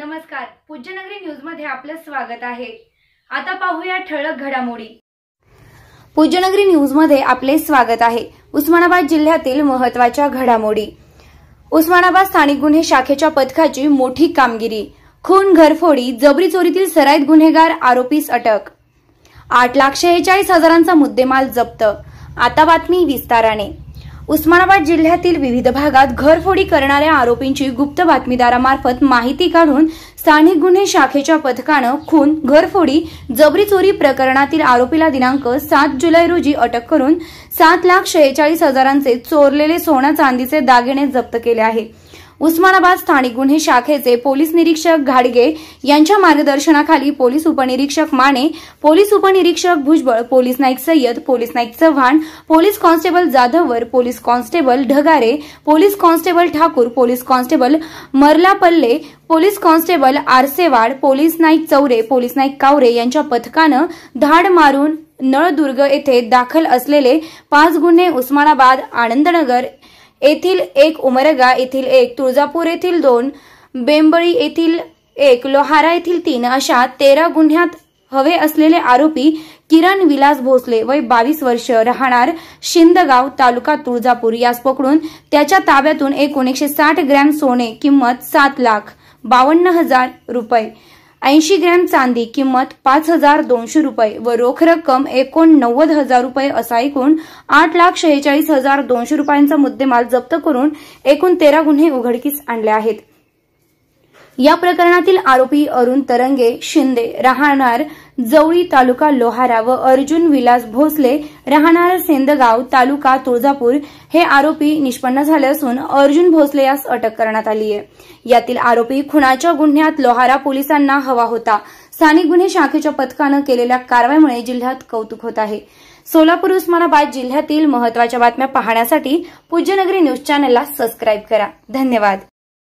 नमस्कार पूज्यनगरी मध्ये आपलं स्वागत आहे आता पाहूया ठळक घडामोडी पूज्यनगरी मध्ये आपले स्वागत आहे उस्मानाबाद जिल्ह्यातील महत्वाच्या घडामोडी उस्मानाबाद स्थानिक गुन्हे शाखेच्या पथकाची मोठी कामगिरी खून घरफोडी जबरी चोरीतील सराईत गुन्हेगार आरोपीस अटक आठ लाख शेहेचाळीस हजारांचा मुद्देमाल जप्त आता बातमी विस्ताराने उस्मानाबाद जिल्ह्यातील विविध भागात घरफोडी करणाऱ्या आरोपींची गुप्त बातमीदारामार्फत माहिती काढून स्थानिक गुन्हे शाखेच्या पथकानं खून घरफोडी जबरी चोरी प्रकरणातील आरोपीला दिनांक सात जुलै रोजी अटक करून सात लाख शेहेचाळीस हजारांचे चोरलेले सोना चांदीचे दागिने जप्त केले आहेत उस्मानाबाद स्थानिक गुन्हे शाखेचे पोलीस निरीक्षक घाडगे यांच्या मार्गदर्शनाखाली पोलीस उपनिरीक्षक माने पोलीस उपनिरीक्षक भुजबळ पोलीस नाईक सय्यद पोलीस नाईक चव्हाण पोलीस कॉन्स्टेबल जाधववर police constable Dhagare police constable Thakur police constable Marlapalle police constable Arsewad police नाईक चौरे पोलीस नाईक कावरे यांच्या पथकानं धाड मारून नळदुर्ग येथे दाखल असलेले पाच गुन्हे उस्मानाबाद आनंदनगर येथील एक उमरगा येथील एक तुळजापूर येथील दोन बेंबळी येथील एक लोहारा येथील तीन अशा तेरा गुन्ह्यात हवे असलेले आरोपी किरण विलास भोसले वय बावीस वर्ष राहणार शिंदगाव तालुका तुळजापूर यास पकडून त्याच्या ताब्यातून एकूण एकशे साठ ग्रॅम सोने किंमत सात लाख बावन्न हजार रुपये ऐंशी ग्रॅम चांदी किंमत पाच हजार दोनशे रुपये व रोख रक्कम एकोणनव्वद हजार रुपये असा एकूण आठ लाख शेहेचाळीस हजार दोनशे रुपयांचा मुद्देमाल जप्त करून एकूण तेरा गुन्हे उघडकीस आणले आहेत या प्रकरणातील आरोपी अरुण तरंगे शिंदे राहणार जवळी तालुका लोहारा व अर्जुन विलास भोसले राहणार सेंदगाव तालुका तुळजापूर हे आरोपी निष्पन्न झाले असून अर्जुन भोसले यास अटक करण्यात आली आहे यातील आरोपी खुणाच्या गुन्ह्यात लोहारा पोलिसांना हवा होता स्थानिक गुन्हे शाखेच्या पथकानं केलेल्या कारवाईमुळे जिल्ह्यात कौतुक होत आहे सोलापूर उस्मानाबाद जिल्ह्यातील महत्वाच्या बातम्या पाहण्यासाठी पूज्यनगरी न्यूज चॅनलला सबस्क्राईब करा धन्यवाद